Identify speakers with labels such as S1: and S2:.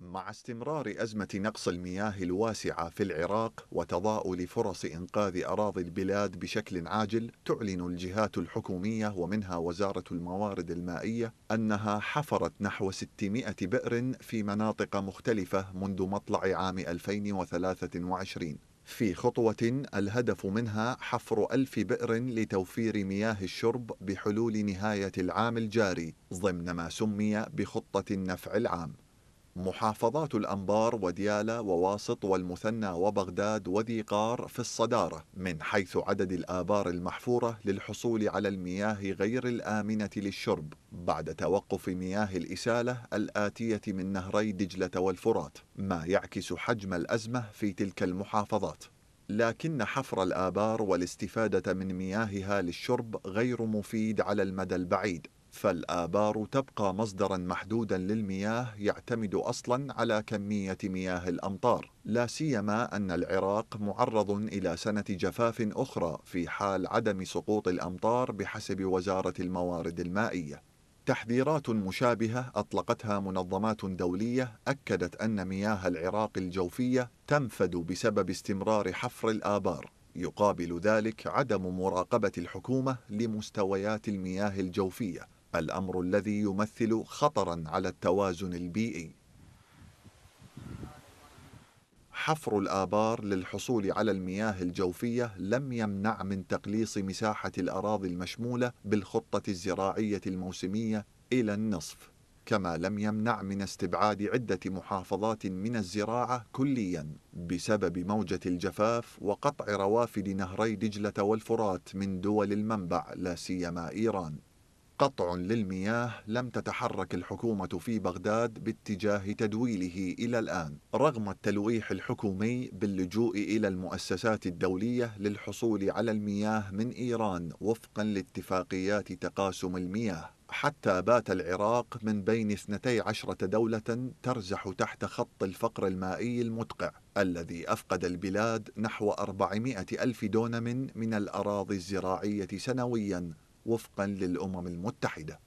S1: مع استمرار أزمة نقص المياه الواسعة في العراق وتضاؤل فرص إنقاذ أراضي البلاد بشكل عاجل، تعلن الجهات الحكومية ومنها وزارة الموارد المائية أنها حفرت نحو 600 بئر في مناطق مختلفة منذ مطلع عام 2023. في خطوة الهدف منها حفر ألف بئر لتوفير مياه الشرب بحلول نهاية العام الجاري ضمن ما سمي بخطة النفع العام محافظات الأنبار وديالة وواسط والمثنى وبغداد وذي قار في الصدارة من حيث عدد الآبار المحفورة للحصول على المياه غير الآمنة للشرب بعد توقف مياه الإسالة الآتية من نهري دجلة والفرات ما يعكس حجم الأزمة في تلك المحافظات لكن حفر الآبار والاستفادة من مياهها للشرب غير مفيد على المدى البعيد فالآبار تبقى مصدرا محدودا للمياه يعتمد أصلا على كمية مياه الأمطار لا سيما أن العراق معرض إلى سنة جفاف أخرى في حال عدم سقوط الأمطار بحسب وزارة الموارد المائية تحذيرات مشابهة أطلقتها منظمات دولية أكدت أن مياه العراق الجوفية تنفد بسبب استمرار حفر الآبار يقابل ذلك عدم مراقبة الحكومة لمستويات المياه الجوفية الأمر الذي يمثل خطرا على التوازن البيئي حفر الآبار للحصول على المياه الجوفية لم يمنع من تقليص مساحة الأراضي المشمولة بالخطة الزراعية الموسمية إلى النصف كما لم يمنع من استبعاد عدة محافظات من الزراعة كليا بسبب موجة الجفاف وقطع روافد نهري دجلة والفرات من دول المنبع لا سيما إيران قطع للمياه لم تتحرك الحكومة في بغداد باتجاه تدويله إلى الآن رغم التلويح الحكومي باللجوء إلى المؤسسات الدولية للحصول على المياه من إيران وفقا لاتفاقيات تقاسم المياه حتى بات العراق من بين 12 دولة ترزح تحت خط الفقر المائي المدقع الذي أفقد البلاد نحو 400 ألف دونم من الأراضي الزراعية سنوياً وفقا للأمم المتحدة